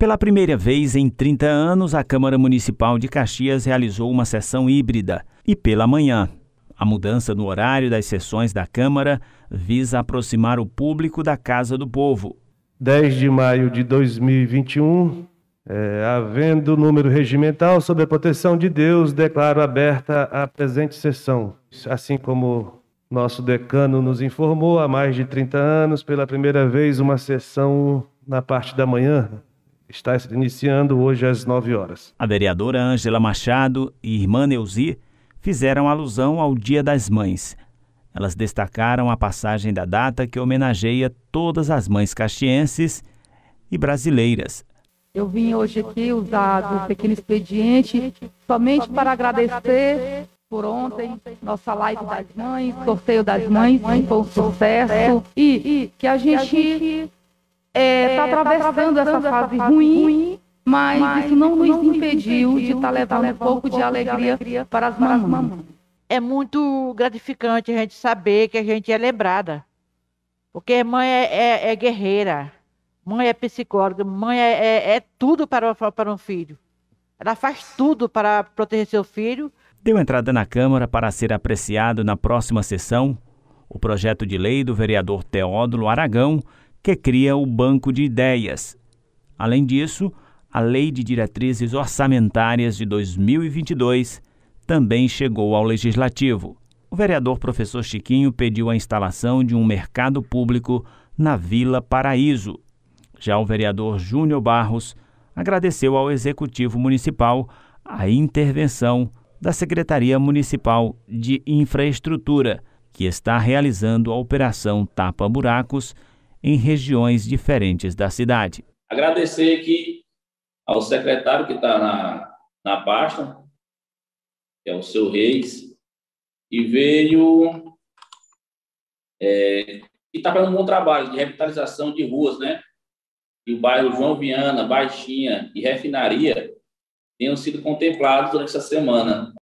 Pela primeira vez em 30 anos, a Câmara Municipal de Caxias realizou uma sessão híbrida e pela manhã. A mudança no horário das sessões da Câmara visa aproximar o público da Casa do Povo. 10 de maio de 2021, é, havendo número regimental sobre a proteção de Deus, declaro aberta a presente sessão. Assim como nosso decano nos informou, há mais de 30 anos, pela primeira vez, uma sessão na parte da manhã, está iniciando hoje às 9 horas. A vereadora Ângela Machado e irmã Neuzi fizeram alusão ao Dia das Mães. Elas destacaram a passagem da data que homenageia todas as mães caxienses e brasileiras. Eu vim hoje aqui usar um pequeno expediente somente para agradecer por ontem, nossa live das mães, sorteio das mães, foi um sucesso. E que a gente está é, é, tá atravessando, tá essa fase, fase ruim, ruim, mas, mas isso não, não nos impediu, impediu de estar tá, tá levando um pouco de alegria, alegria para as mamães. mamães. É muito gratificante a gente saber que a gente é lembrada. Porque mãe é, é, é guerreira, mãe é psicóloga, mãe é, é tudo para, para um filho. Ela faz tudo para proteger seu filho. Deu entrada na Câmara para ser apreciado na próxima sessão o projeto de lei do vereador Teódulo Aragão, que cria o Banco de Ideias. Além disso, a Lei de Diretrizes Orçamentárias de 2022 também chegou ao Legislativo. O vereador professor Chiquinho pediu a instalação de um mercado público na Vila Paraíso. Já o vereador Júnior Barros agradeceu ao Executivo Municipal a intervenção da Secretaria Municipal de Infraestrutura, que está realizando a Operação Tapa Buracos em regiões diferentes da cidade. Agradecer aqui ao secretário que está na, na pasta, que é o seu Reis, e veio. É, e está fazendo um bom trabalho de revitalização de ruas, né? E o bairro João Viana, Baixinha e Refinaria tenham sido contemplados durante essa semana.